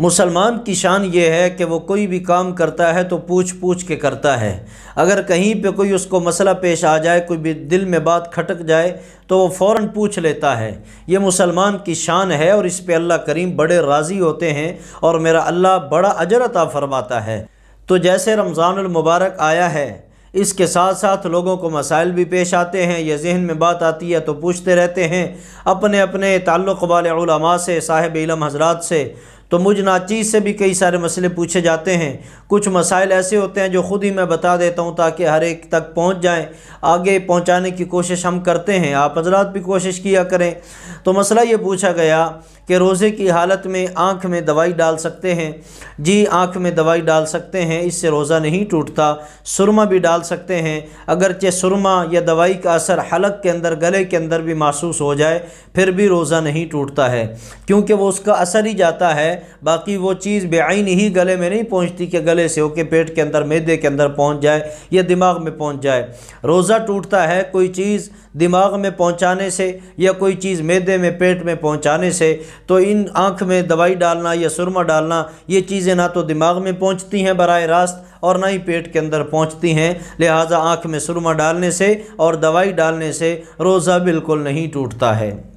मुसलमान की शान ये है कि वो कोई भी काम करता है तो पूछ पूछ के करता है अगर कहीं पे कोई उसको मसला पेश आ जाए कोई भी दिल में बात खटक जाए तो वो फ़ौर पूछ लेता है ये मुसलमान की शान है और इस पर अल्लाह करीम बड़े राज़ी होते हैं और मेरा अल्लाह बड़ा अजरता फरमाता है तो जैसे रमज़ानमबारक आया है इसके साथ साथ लोगों को मसाइल भी पेश आते हैं या जहन में बात आती है तो पूछते रहते हैं अपने अपने ताल्लुक़ वाले से साहिब इलम हजरात से तो मुझ नाचीज से भी कई सारे मसले पूछे जाते हैं कुछ मसाइल ऐसे होते हैं जो ख़ुद ही मैं बता देता हूँ ताकि हर एक तक पहुँच जाएँ आगे पहुँचाने की कोशिश हम करते हैं आप हजरात भी कोशिश किया करें तो मसला ये पूछा गया कि रोज़े की हालत में आँख में दवाई डाल सकते हैं जी आँख में दवाई डाल सकते हैं इससे रोज़ा नहीं टूटता सुरमा भी डाल सकते हैं अगरचे सुरमा या दवाई का असर हलक के अंदर गले के अंदर भी महसूस हो जाए फिर भी रोज़ा नहीं टूटता है क्योंकि वो उसका असर ही जाता है बाकी वो चीज़ बेआन ही गले में नहीं पहुँचती कि गले गले से होके पेट के अंदर मैदे के अंदर पहुंच जाए या दिमाग में पहुंच जाए रोज़ा टूटता है कोई चीज़ दिमाग में पहुंचाने से या कोई चीज़ मैदे में पेट में पहुंचाने से तो इन आँख में दवाई डालना या सुरमा डालना ये चीज़ें ना तो दिमाग में पहुंचती हैं बर रास्त और ना ही पेट के अंदर पहुंचती हैं लिहाजा आँख में सुरमा डालने से और दवाई डालने से रोज़ा बिल्कुल नहीं टूटता है